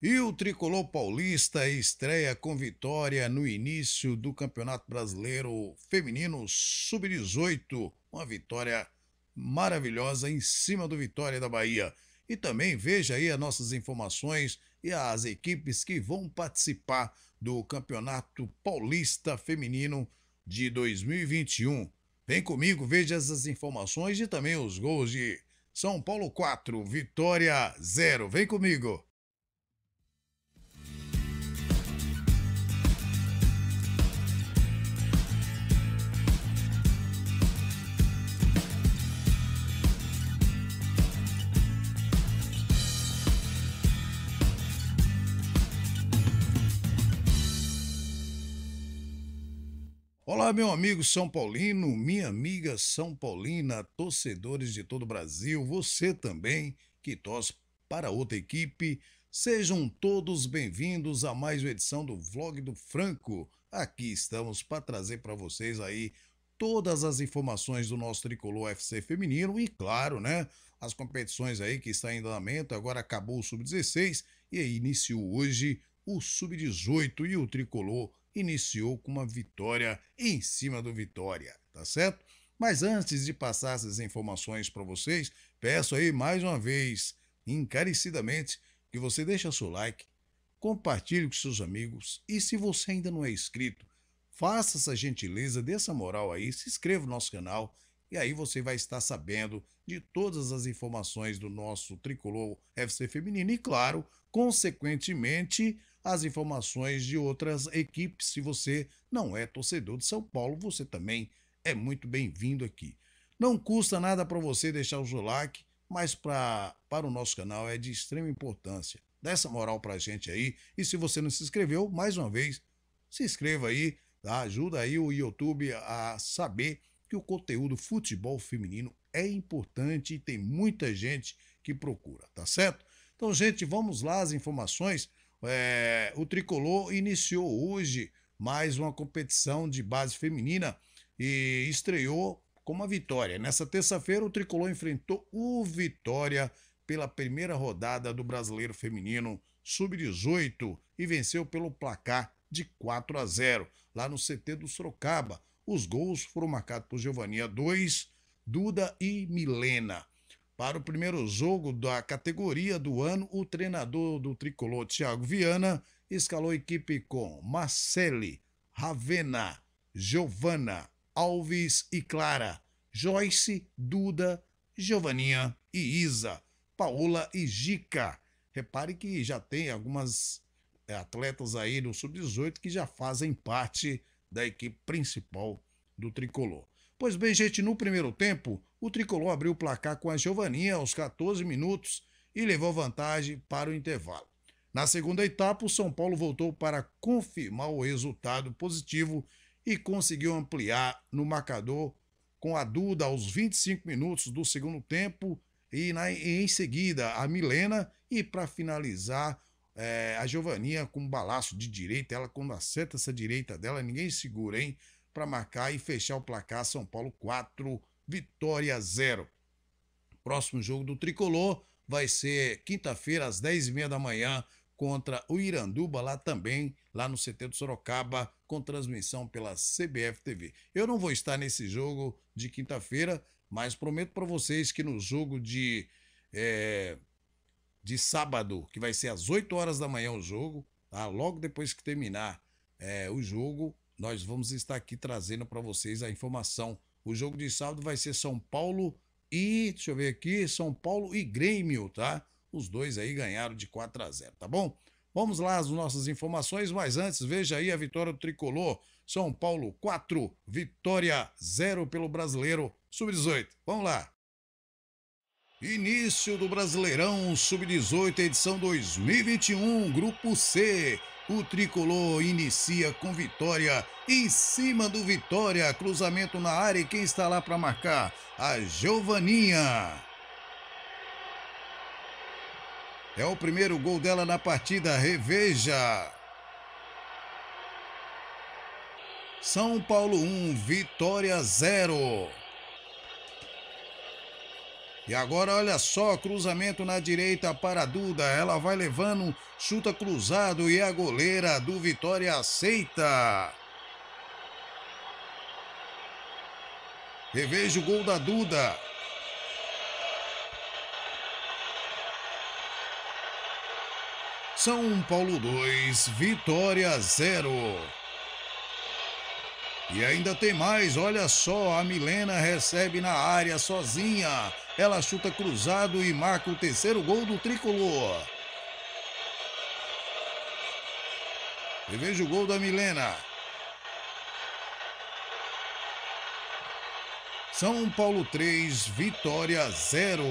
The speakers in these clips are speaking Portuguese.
E o tricolor paulista estreia com vitória no início do Campeonato Brasileiro Feminino Sub-18. Uma vitória maravilhosa em cima do Vitória da Bahia. E também veja aí as nossas informações e as equipes que vão participar do Campeonato Paulista Feminino de 2021. Vem comigo, veja essas informações e também os gols de São Paulo 4, Vitória 0. Vem comigo! Olá, meu amigo São Paulino, minha amiga São Paulina, torcedores de todo o Brasil, você também que torce para outra equipe, sejam todos bem-vindos a mais uma edição do Vlog do Franco. Aqui estamos para trazer para vocês aí todas as informações do nosso tricolor FC feminino e, claro, né, as competições aí que está em andamento. Agora acabou o sub-16 e aí iniciou hoje o sub-18 e o tricolor iniciou com uma vitória em cima do Vitória, tá certo? Mas antes de passar essas informações para vocês, peço aí mais uma vez, encarecidamente, que você deixe seu like, compartilhe com seus amigos e se você ainda não é inscrito, faça essa gentileza, dê essa moral aí, se inscreva no nosso canal e aí você vai estar sabendo de todas as informações do nosso tricolor FC feminino e, claro, consequentemente, as informações de outras equipes. Se você não é torcedor de São Paulo, você também é muito bem-vindo aqui. Não custa nada para você deixar o seu like, mas pra, para o nosso canal é de extrema importância. Dá essa moral para a gente aí. E se você não se inscreveu, mais uma vez, se inscreva aí, tá? ajuda aí o YouTube a saber que o conteúdo futebol feminino é importante e tem muita gente que procura, tá certo? Então, gente, vamos lá as informações é, o Tricolor iniciou hoje mais uma competição de base feminina e estreou com uma vitória. Nessa terça-feira, o Tricolor enfrentou o Vitória pela primeira rodada do Brasileiro Feminino Sub-18 e venceu pelo placar de 4 a 0 lá no CT do Sorocaba. Os gols foram marcados por Giovania 2, Duda e Milena. Para o primeiro jogo da categoria do ano, o treinador do tricolor Thiago Viana escalou equipe com Marcele, Ravena, Giovana, Alves e Clara, Joyce, Duda, Giovaninha e Isa, Paola e Gica. Repare que já tem algumas eh, atletas aí no sub-18 que já fazem parte da equipe principal do tricolor. Pois bem, gente, no primeiro tempo, o tricolor abriu o placar com a Giovaninha aos 14 minutos e levou vantagem para o intervalo. Na segunda etapa, o São Paulo voltou para confirmar o resultado positivo e conseguiu ampliar no marcador com a Duda aos 25 minutos do segundo tempo e, na, e em seguida a Milena e para finalizar é, a Giovaninha com um balaço de direita, ela quando acerta essa direita dela ninguém segura, hein? para marcar e fechar o placar São Paulo 4, Vitória 0. Próximo jogo do Tricolor vai ser quinta-feira às 10h30 da manhã contra o Iranduba, lá também, lá no CT do Sorocaba, com transmissão pela CBF TV. Eu não vou estar nesse jogo de quinta-feira, mas prometo para vocês que no jogo de, é, de sábado, que vai ser às 8 horas da manhã o jogo, tá? logo depois que terminar é, o jogo, nós vamos estar aqui trazendo para vocês a informação. O jogo de sábado vai ser São Paulo e, deixa eu ver aqui, São Paulo e Grêmio, tá? Os dois aí ganharam de 4 a 0, tá bom? Vamos lá as nossas informações, mas antes veja aí a vitória do Tricolor. São Paulo 4, Vitória 0 pelo Brasileiro Sub-18. Vamos lá. Início do Brasileirão Sub-18, edição 2021, Grupo C. O tricolor inicia com vitória em cima do Vitória. Cruzamento na área e quem está lá para marcar? A Giovaninha. É o primeiro gol dela na partida. Reveja. São Paulo 1, Vitória 0. E agora olha só, cruzamento na direita para Duda. Ela vai levando, chuta cruzado e a goleira do Vitória aceita. Reveja o gol da Duda. São Paulo 2, Vitória 0. E ainda tem mais, olha só, a Milena recebe na área sozinha. Ela chuta cruzado e marca o terceiro gol do tricolor. E veja o gol da Milena. São Paulo 3, Vitória 0.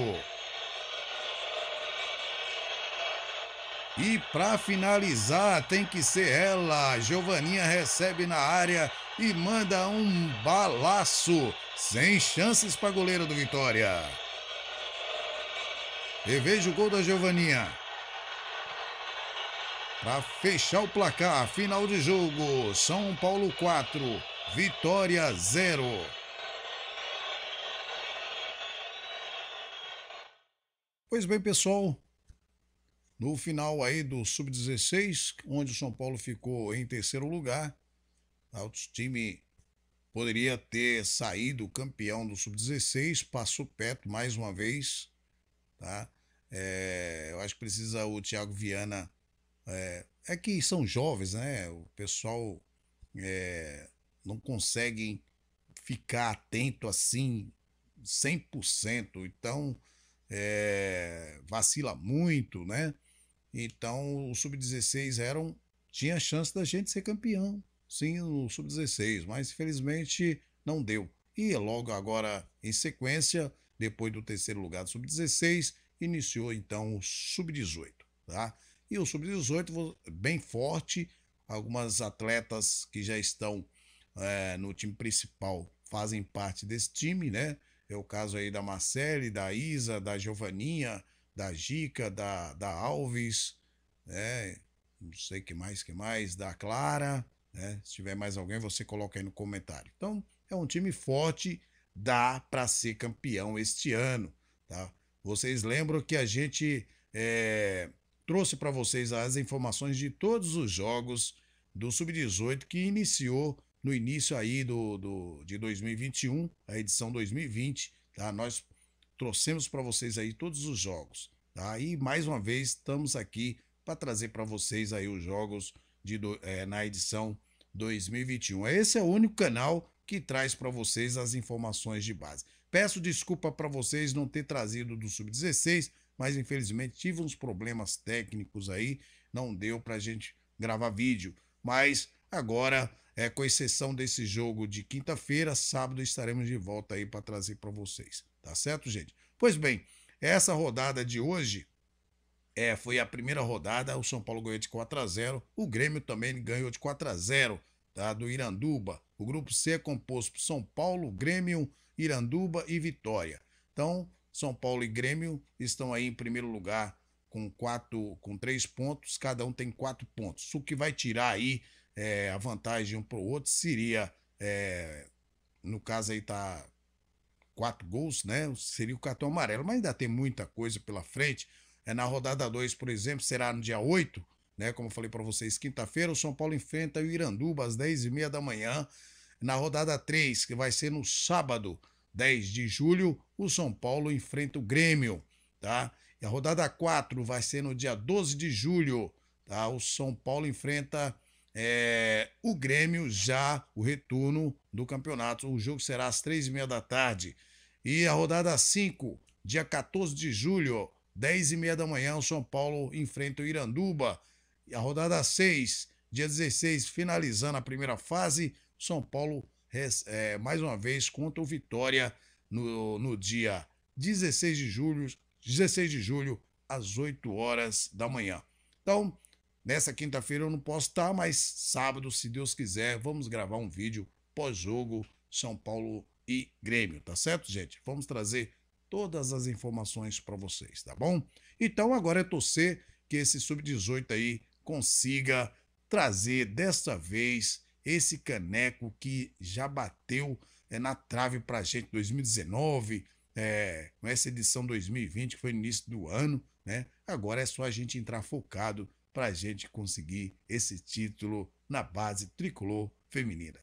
E para finalizar, tem que ser ela. Giovaninha recebe na área e manda um balaço, sem chances para a goleira do Vitória. E veja o gol da Giovaninha. Para fechar o placar, final de jogo. São Paulo 4, Vitória 0. Pois bem, pessoal, no final aí do Sub-16, onde o São Paulo ficou em terceiro lugar, o time poderia ter saído campeão do Sub-16, passou perto mais uma vez, tá? É, eu acho que precisa o Thiago Viana. É, é que são jovens, né? O pessoal é, não conseguem ficar atento assim 100%. Então, é, vacila muito, né? Então, o Sub-16 eram, tinha chance da gente ser campeão, sim, no Sub-16, mas infelizmente não deu. E logo agora, em sequência, depois do terceiro lugar do Sub-16, iniciou então o Sub-18, tá? E o Sub-18 bem forte, algumas atletas que já estão é, no time principal fazem parte desse time, né? É o caso aí da Marcele, da Isa, da Giovaninha, da Gica, da, da Alves, né? Não sei que mais, que mais, da Clara, né? Se tiver mais alguém, você coloca aí no comentário. Então, é um time forte, dá para ser campeão este ano, tá? Vocês lembram que a gente é, trouxe para vocês as informações de todos os jogos do Sub-18 que iniciou no início aí do, do, de 2021, a edição 2020, tá? Nós trouxemos para vocês aí todos os jogos, tá? E mais uma vez estamos aqui para trazer para vocês aí os jogos de, é, na edição 2021. Esse é o único canal que traz para vocês as informações de base. Peço desculpa para vocês não ter trazido do Sub-16, mas infelizmente tive uns problemas técnicos aí, não deu para a gente gravar vídeo. Mas agora, é, com exceção desse jogo de quinta-feira, sábado estaremos de volta aí para trazer para vocês. Tá certo, gente? Pois bem, essa rodada de hoje é, foi a primeira rodada, o São Paulo ganhou de 4 a 0 o Grêmio também ganhou de 4 a 0 tá? do Iranduba. O grupo C é composto por São Paulo, Grêmio, Iranduba e Vitória. Então, São Paulo e Grêmio estão aí em primeiro lugar com quatro, com três pontos, cada um tem quatro pontos. O que vai tirar aí é, a vantagem de um para o outro seria, é, no caso aí tá quatro gols, né? Seria o cartão amarelo, mas ainda tem muita coisa pela frente. É, na rodada 2, por exemplo, será no dia 8, né? Como eu falei para vocês, quinta-feira, o São Paulo enfrenta o Iranduba às 10h30 da manhã. Na rodada 3, que vai ser no sábado, 10 de julho, o São Paulo enfrenta o Grêmio, tá? E a rodada 4 vai ser no dia 12 de julho, tá? O São Paulo enfrenta é, o Grêmio já o retorno do campeonato. O jogo será às 3h30 da tarde. E a rodada 5, dia 14 de julho, 10 h 30 da manhã, o São Paulo enfrenta o Iranduba. E a rodada 6, dia 16, finalizando a primeira fase, são Paulo, é, mais uma vez, contra o Vitória no, no dia 16 de julho, 16 de julho, às 8 horas da manhã. Então, nessa quinta-feira eu não posso estar, mas sábado, se Deus quiser, vamos gravar um vídeo pós-jogo São Paulo e Grêmio, tá certo, gente? Vamos trazer todas as informações para vocês, tá bom? Então agora é torcer que esse sub-18 aí consiga trazer desta vez esse caneco que já bateu é, na trave para a gente 2019, é, com essa edição 2020, que foi no início do ano, né? Agora é só a gente entrar focado para a gente conseguir esse título na base tricolor feminina.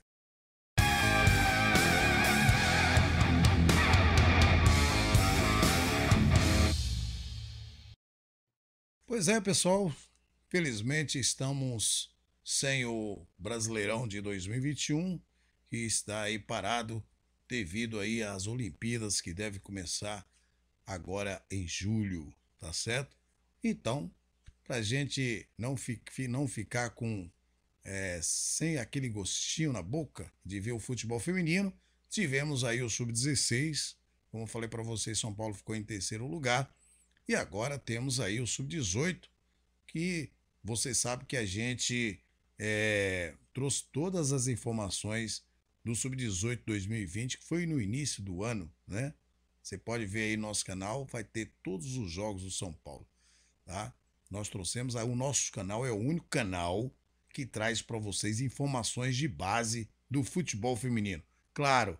Pois é, pessoal, felizmente estamos sem o Brasileirão de 2021, que está aí parado devido aí às Olimpíadas que deve começar agora em julho, tá certo? Então, para gente não, fi não ficar com é, sem aquele gostinho na boca de ver o futebol feminino, tivemos aí o sub-16, como eu falei para vocês, São Paulo ficou em terceiro lugar e agora temos aí o sub-18 que você sabe que a gente é, trouxe todas as informações do Sub-18 2020, que foi no início do ano, né? Você pode ver aí nosso canal, vai ter todos os jogos do São Paulo, tá? Nós trouxemos, o nosso canal é o único canal que traz para vocês informações de base do futebol feminino. Claro,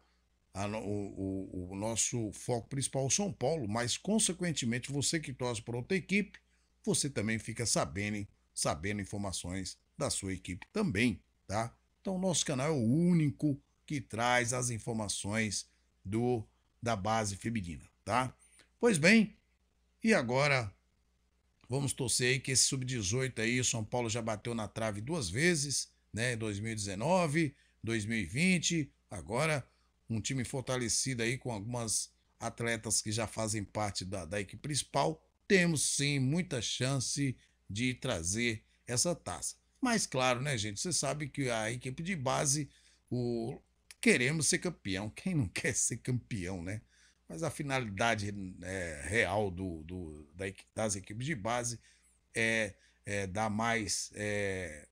a, o, o, o, nosso foco principal é o São Paulo, mas consequentemente você que torce para outra equipe, você também fica sabendo, sabendo informações da sua equipe também, tá? Então, nosso canal é o único que traz as informações do da base feminina, tá? Pois bem, e agora vamos torcer aí que esse sub-18 aí, São Paulo já bateu na trave duas vezes, né? Em 2019, 2020, agora um time fortalecido aí com algumas atletas que já fazem parte da, da equipe principal, temos sim muita chance de trazer essa taça. Mas claro, né, gente? Você sabe que a equipe de base, o queremos ser campeão. Quem não quer ser campeão, né? Mas a finalidade é, real do, do da, das equipes de base é, é dar mais, é,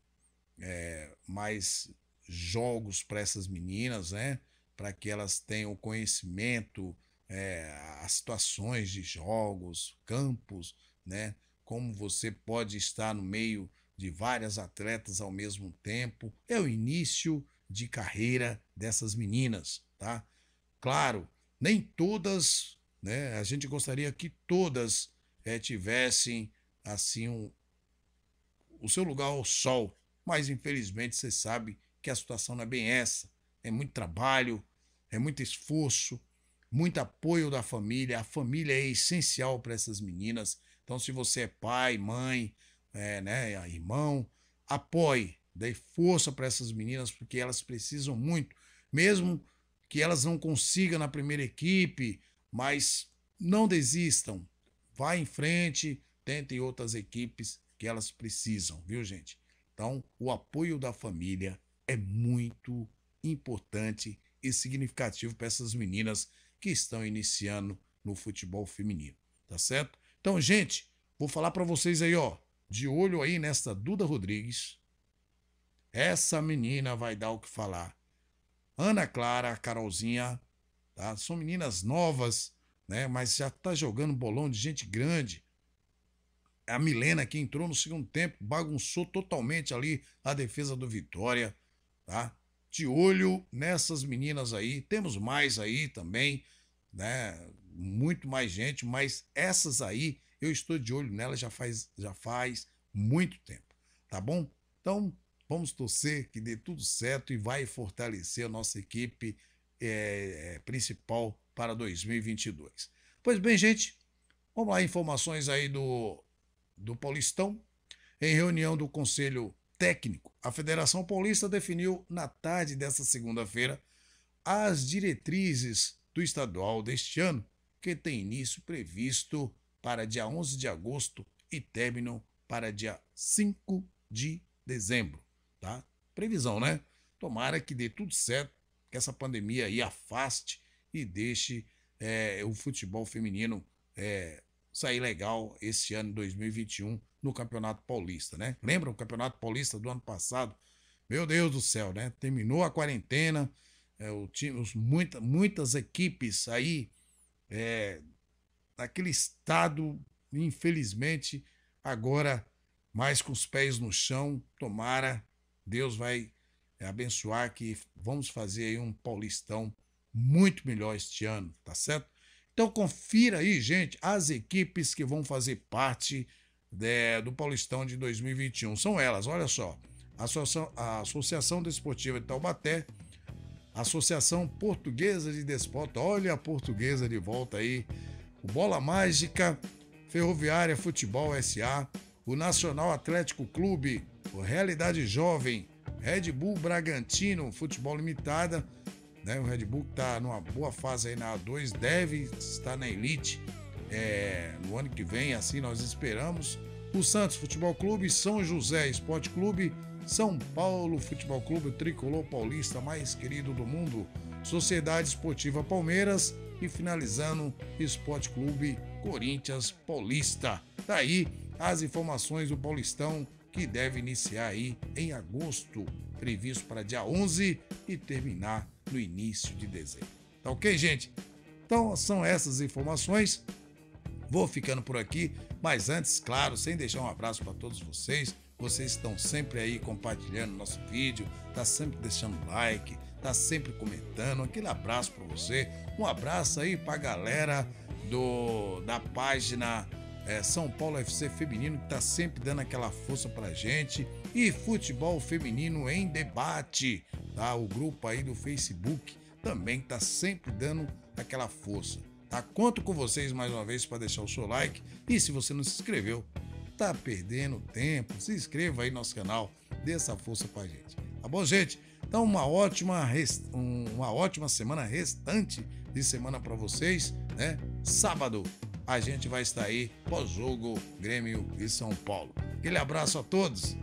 é mais jogos para essas meninas, né? Para que elas tenham conhecimento, é, as situações de jogos, campos, né? Como você pode estar no meio de várias atletas ao mesmo tempo. É o início de carreira dessas meninas, tá? Claro, nem todas, né? A gente gostaria que todas é, tivessem assim um, o seu lugar ao sol, mas infelizmente você sabe que a situação não é bem essa. É muito trabalho, é muito esforço, muito apoio da família. A família é essencial para essas meninas. Então, se você é pai, mãe, é, né, irmão, apoie, dê força para essas meninas, porque elas precisam muito, mesmo que elas não consigam na primeira equipe, mas não desistam, vá em frente, tentem outras equipes que elas precisam, viu, gente? Então, o apoio da família é muito importante e significativo para essas meninas que estão iniciando no futebol feminino, tá certo? Então, gente, vou falar para vocês aí, ó, de olho aí nesta Duda Rodrigues. Essa menina vai dar o que falar. Ana Clara, Carolzinha, tá? São meninas novas, né? Mas já tá jogando bolão de gente grande. A Milena que entrou no segundo tempo, bagunçou totalmente ali a defesa do Vitória, tá? De olho nessas meninas aí. Temos mais aí também, né? Muito mais gente, mas essas aí eu estou de olho nela já faz, já faz muito tempo, tá bom? Então, vamos torcer que dê tudo certo e vai fortalecer a nossa equipe é, principal para 2022. Pois bem, gente, vamos lá, informações aí do, do Paulistão. Em reunião do Conselho Técnico, a Federação Paulista definiu na tarde desta segunda-feira as diretrizes do estadual deste ano, que tem início previsto para dia 11 de agosto e término para dia 5 de dezembro, tá? Previsão, né? Tomara que dê tudo certo, que essa pandemia aí afaste e deixe é, o futebol feminino é, sair legal esse ano 2021 no Campeonato Paulista, né? Lembra o Campeonato Paulista do ano passado? Meu Deus do céu, né? Terminou a quarentena, é, o time, os, muita, muitas equipes aí é, naquele estado, infelizmente, agora mais com os pés no chão. Tomara, Deus vai eh, abençoar que vamos fazer aí um Paulistão muito melhor este ano, tá certo? Então confira aí, gente, as equipes que vão fazer parte de, né, do Paulistão de 2021. São elas, olha só. Associação, a Associação Desportiva de Taubaté, Associação Portuguesa de Desporto, olha a portuguesa de volta aí o Bola Mágica, Ferroviária Futebol SA, o Nacional Atlético Clube, o Realidade Jovem, Red Bull Bragantino Futebol Limitada, né? O Red Bull está numa boa fase aí na A2, deve estar na elite é, no ano que vem, assim nós esperamos. O Santos Futebol Clube, São José Esporte Clube, São Paulo Futebol Clube, o tricolor paulista mais querido do mundo, Sociedade Esportiva Palmeiras, e finalizando Esporte Clube Corinthians Paulista. Daí tá as informações do Paulistão que deve iniciar aí em agosto, previsto para dia 11 e terminar no início de dezembro. Tá ok, gente? Então são essas informações. Vou ficando por aqui, mas antes, claro, sem deixar um abraço para todos vocês. Vocês estão sempre aí compartilhando nosso vídeo, tá sempre deixando like, tá sempre comentando. Aquele abraço para você. Um abraço aí pra galera do da página é, São Paulo FC Feminino, que tá sempre dando aquela força pra gente. E Futebol Feminino em Debate, tá? O grupo aí do Facebook também tá sempre dando aquela força. Tá? Conto com vocês mais uma vez para deixar o seu like. E se você não se inscreveu, tá perdendo tempo, se inscreva aí no nosso canal, dê essa força pra gente. Tá bom, gente? Então, uma ótima, rest... uma ótima semana restante de semana para vocês, né? Sábado a gente vai estar aí pós-jogo Grêmio e São Paulo. Aquele abraço a todos.